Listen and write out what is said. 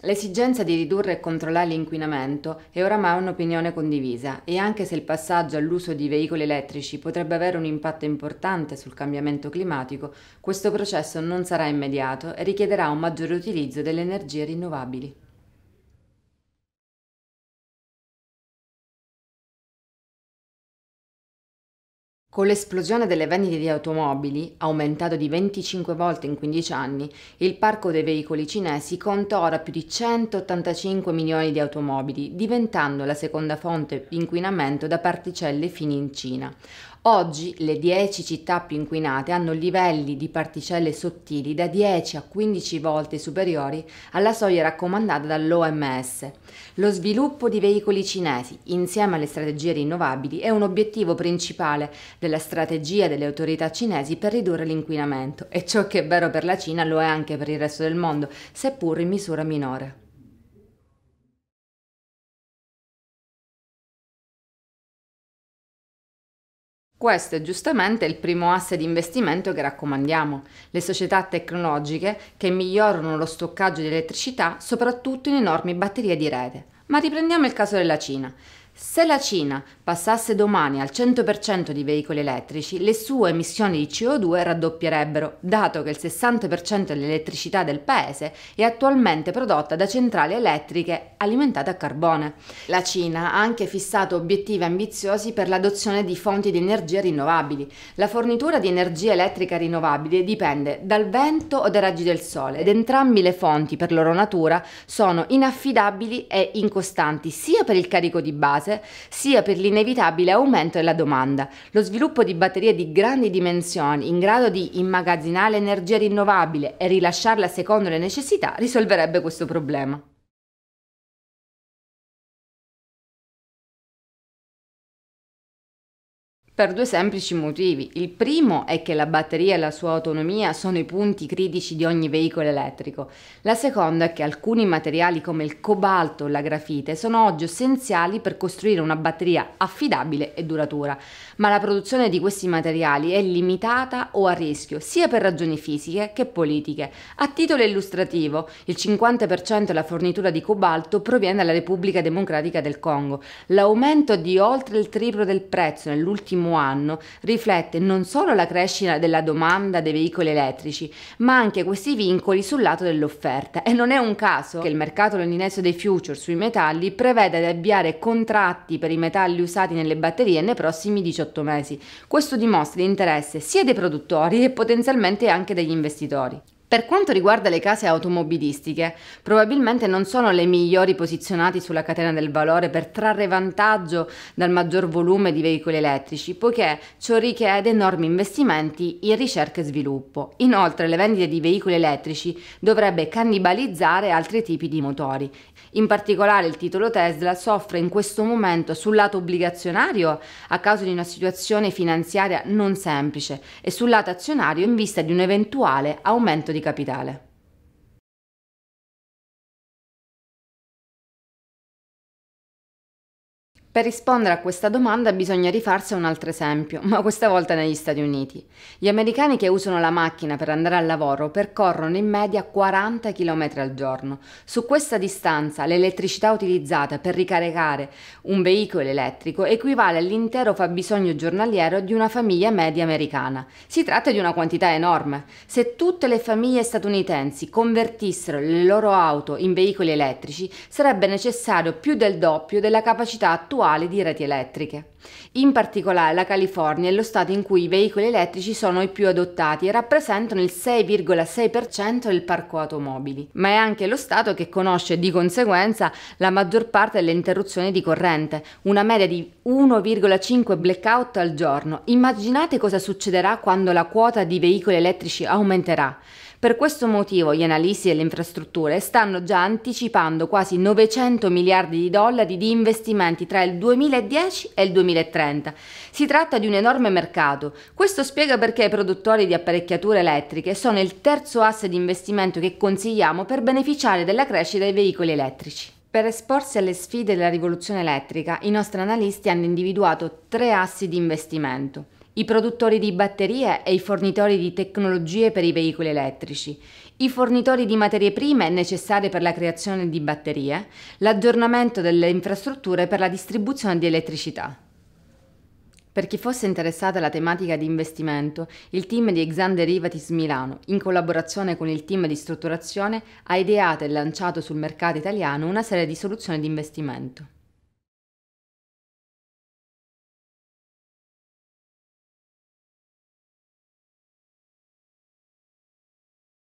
L'esigenza di ridurre e controllare l'inquinamento è oramai un'opinione condivisa e anche se il passaggio all'uso di veicoli elettrici potrebbe avere un impatto importante sul cambiamento climatico, questo processo non sarà immediato e richiederà un maggiore utilizzo delle energie rinnovabili. Con l'esplosione delle vendite di automobili, aumentato di 25 volte in 15 anni, il parco dei veicoli cinesi conta ora più di 185 milioni di automobili, diventando la seconda fonte di inquinamento da particelle fini in Cina. Oggi le 10 città più inquinate hanno livelli di particelle sottili da 10 a 15 volte superiori alla soglia raccomandata dall'OMS. Lo sviluppo di veicoli cinesi, insieme alle strategie rinnovabili, è un obiettivo principale della strategia delle autorità cinesi per ridurre l'inquinamento e ciò che è vero per la Cina lo è anche per il resto del mondo, seppur in misura minore. Questo è giustamente il primo asse di investimento che raccomandiamo, le società tecnologiche che migliorano lo stoccaggio di elettricità soprattutto in enormi batterie di rete. Ma riprendiamo il caso della Cina. Se la Cina passasse domani al 100% di veicoli elettrici, le sue emissioni di CO2 raddoppierebbero, dato che il 60% dell'elettricità del paese è attualmente prodotta da centrali elettriche alimentate a carbone. La Cina ha anche fissato obiettivi ambiziosi per l'adozione di fonti di energia rinnovabili. La fornitura di energia elettrica rinnovabile dipende dal vento o dai raggi del sole ed entrambi le fonti per loro natura sono inaffidabili e incostanti sia per il carico di base base, sia per l'inevitabile aumento della domanda. Lo sviluppo di batterie di grandi dimensioni in grado di immagazzinare energia rinnovabile e rilasciarla secondo le necessità risolverebbe questo problema. Per due semplici motivi. Il primo è che la batteria e la sua autonomia sono i punti critici di ogni veicolo elettrico. La seconda è che alcuni materiali come il cobalto o la grafite sono oggi essenziali per costruire una batteria affidabile e duratura, ma la produzione di questi materiali è limitata o a rischio, sia per ragioni fisiche che politiche. A titolo illustrativo, il 50% della fornitura di cobalto proviene dalla Repubblica Democratica del Congo. L'aumento di oltre il triplo del prezzo nell'ultimo primo anno riflette non solo la crescita della domanda dei veicoli elettrici, ma anche questi vincoli sul lato dell'offerta. E non è un caso che il mercato londinese dei futures sui metalli preveda di avviare contratti per i metalli usati nelle batterie nei prossimi 18 mesi. Questo dimostra l'interesse sia dei produttori e potenzialmente anche degli investitori. Per quanto riguarda le case automobilistiche, probabilmente non sono le migliori posizionate sulla catena del valore per trarre vantaggio dal maggior volume di veicoli elettrici, poiché ciò richiede enormi investimenti in ricerca e sviluppo. Inoltre le vendite di veicoli elettrici dovrebbe cannibalizzare altri tipi di motori. In particolare il titolo Tesla soffre in questo momento sul lato obbligazionario a causa di una situazione finanziaria non semplice e sul lato azionario in vista di un eventuale aumento di di capitale. Per rispondere a questa domanda bisogna rifarsi a un altro esempio, ma questa volta negli Stati Uniti. Gli americani che usano la macchina per andare al lavoro percorrono in media 40 km al giorno. Su questa distanza l'elettricità utilizzata per ricaricare un veicolo elettrico equivale all'intero fabbisogno giornaliero di una famiglia media americana. Si tratta di una quantità enorme. Se tutte le famiglie statunitensi convertissero le loro auto in veicoli elettrici, sarebbe necessario più del doppio della capacità attuale attuali di reti elettriche. In particolare la California è lo stato in cui i veicoli elettrici sono i più adottati e rappresentano il 6,6% del parco automobili, ma è anche lo stato che conosce di conseguenza la maggior parte delle interruzioni di corrente, una media di 1,5 blackout al giorno. Immaginate cosa succederà quando la quota di veicoli elettrici aumenterà. Per questo motivo gli analisti delle infrastrutture stanno già anticipando quasi 900 miliardi di dollari di investimenti tra il 2010 e il 2030. Si tratta di un enorme mercato. Questo spiega perché i produttori di apparecchiature elettriche sono il terzo asse di investimento che consigliamo per beneficiare della crescita dei veicoli elettrici. Per esporsi alle sfide della rivoluzione elettrica, i nostri analisti hanno individuato tre assi di investimento i produttori di batterie e i fornitori di tecnologie per i veicoli elettrici, i fornitori di materie prime necessarie per la creazione di batterie, l'aggiornamento delle infrastrutture per la distribuzione di elettricità. Per chi fosse interessato alla tematica di investimento, il team di Exam Derivatives Milano, in collaborazione con il team di strutturazione, ha ideato e lanciato sul mercato italiano una serie di soluzioni di investimento.